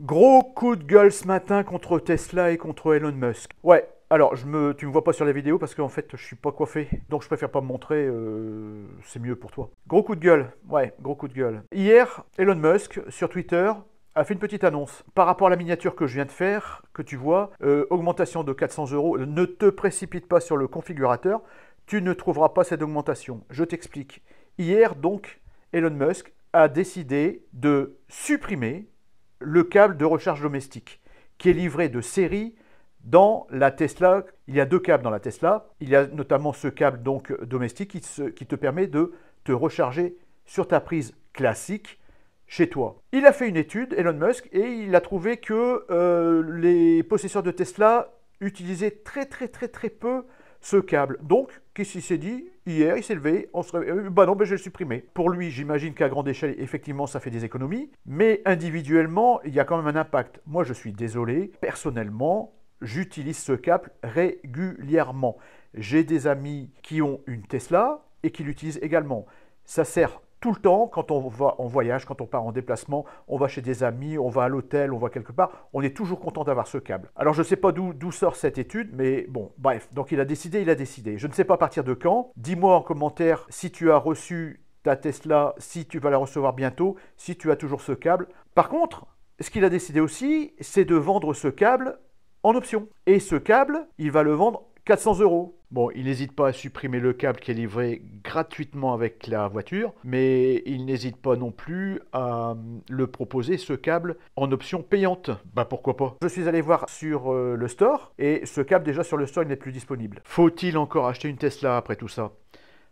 Gros coup de gueule ce matin contre Tesla et contre Elon Musk. Ouais, alors je me, tu me vois pas sur la vidéo parce qu'en fait je suis pas coiffé, donc je préfère pas me montrer, euh, c'est mieux pour toi. Gros coup de gueule, ouais, gros coup de gueule. Hier, Elon Musk sur Twitter a fait une petite annonce par rapport à la miniature que je viens de faire, que tu vois, euh, augmentation de 400 euros. Ne te précipite pas sur le configurateur, tu ne trouveras pas cette augmentation. Je t'explique. Hier donc, Elon Musk a décidé de supprimer le câble de recharge domestique qui est livré de série dans la Tesla. Il y a deux câbles dans la Tesla. Il y a notamment ce câble donc domestique qui, te permet de te recharger sur ta prise classique chez toi. Il a fait une étude, Elon Musk, et il a trouvé que euh, les possesseurs de Tesla utilisaient très très très très peu ce câble. Donc, qu'est-ce qu'il s'est dit Hier, il s'est levé, on se réveille, euh, bah non, bah, je vais le supprimer. Pour lui, j'imagine qu'à grande échelle, effectivement, ça fait des économies, mais individuellement, il y a quand même un impact. Moi, je suis désolé, personnellement, j'utilise ce câble régulièrement. J'ai des amis qui ont une Tesla et qui l'utilisent également. Ça sert tout le temps, quand on va en voyage, quand on part en déplacement, on va chez des amis, on va à l'hôtel, on va quelque part, on est toujours content d'avoir ce câble. Alors je ne sais pas d'où sort cette étude, mais bon, bref, donc il a décidé, il a décidé. Je ne sais pas à partir de quand. Dis-moi en commentaire si tu as reçu ta Tesla, si tu vas la recevoir bientôt, si tu as toujours ce câble. Par contre, ce qu'il a décidé aussi, c'est de vendre ce câble en option. Et ce câble, il va le vendre 400 euros. Bon, il n'hésite pas à supprimer le câble qui est livré gratuitement avec la voiture, mais il n'hésite pas non plus à euh, le proposer, ce câble, en option payante. Bah pourquoi pas Je suis allé voir sur euh, le store, et ce câble déjà sur le store, il n'est plus disponible. Faut-il encore acheter une Tesla après tout ça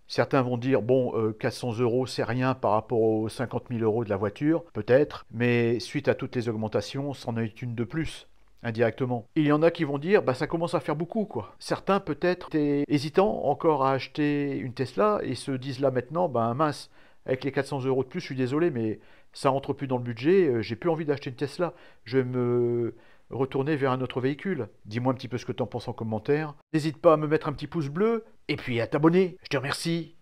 Certains vont dire, bon, 400 euh, euros, c'est rien par rapport aux 50 000 euros de la voiture, peut-être, mais suite à toutes les augmentations, c'en est une de plus indirectement. il y en a qui vont dire, bah, ça commence à faire beaucoup, quoi. Certains, peut-être, étaient hésitants encore à acheter une Tesla et se disent là maintenant, bah, mince, avec les 400 euros de plus, je suis désolé, mais ça rentre plus dans le budget, euh, j'ai plus envie d'acheter une Tesla. Je vais me retourner vers un autre véhicule. Dis-moi un petit peu ce que tu en penses en commentaire. N'hésite pas à me mettre un petit pouce bleu et puis à t'abonner. Je te remercie.